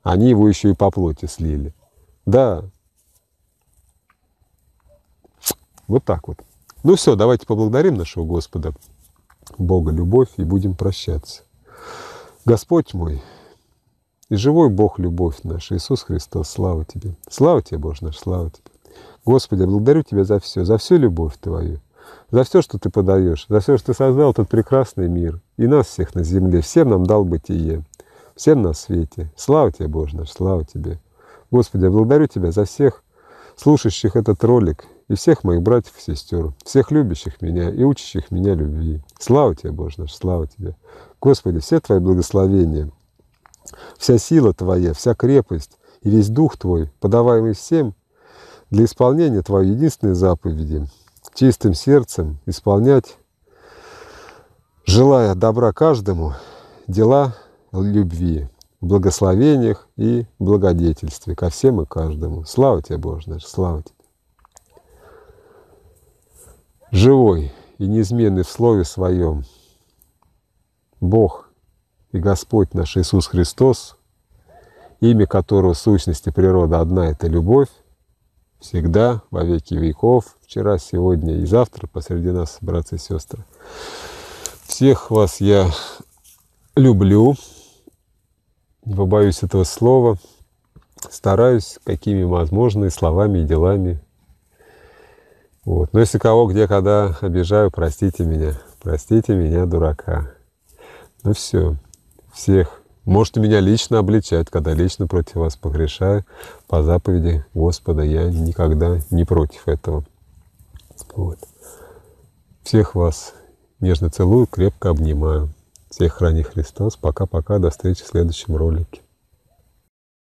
Они его еще и по плоти слили. Да. Вот так вот. Ну все, давайте поблагодарим нашего Господа, Бога любовь, и будем прощаться. Господь мой, и живой Бог любовь наш, Иисус Христос, слава Тебе. Слава Тебе, Боже наш, слава Тебе. Господи, я благодарю Тебя за все, за всю любовь Твою, за все, что Ты подаешь, за все, что Ты создал этот прекрасный мир и нас всех на земле, всем нам дал бытие, всем на свете. Слава Тебе, Боже наш, слава Тебе. Господи, я благодарю Тебя за всех слушающих этот ролик и всех моих братьев и сестер, всех любящих меня и учащих меня любви. Слава Тебе, Боже наш, слава Тебе. Господи, все Твои благословения, вся сила Твоя, вся крепость и весь Дух Твой, подаваемый всем, для исполнения Твоей единственной заповеди, чистым сердцем исполнять, желая добра каждому, дела любви, благословениях и благодетельстве ко всем и каждому. Слава Тебе, Боже наш, слава Тебе. Живой и неизменный в Слове Своем Бог и Господь наш Иисус Христос, имя которого сущности природа одна – это любовь, всегда, во веки веков, вчера, сегодня и завтра посреди нас, братья и сестры. Всех вас я люблю, не побоюсь этого слова, стараюсь какими возможными словами, и делами. Вот. Но ну, если кого где когда обижаю, простите меня, простите меня, дурака. Ну все, всех Можете меня лично обличать, когда лично против вас погрешаю. По заповеди Господа я никогда не против этого. Вот. Всех вас нежно целую, крепко обнимаю. Всех храни Христос. Пока-пока. До встречи в следующем ролике.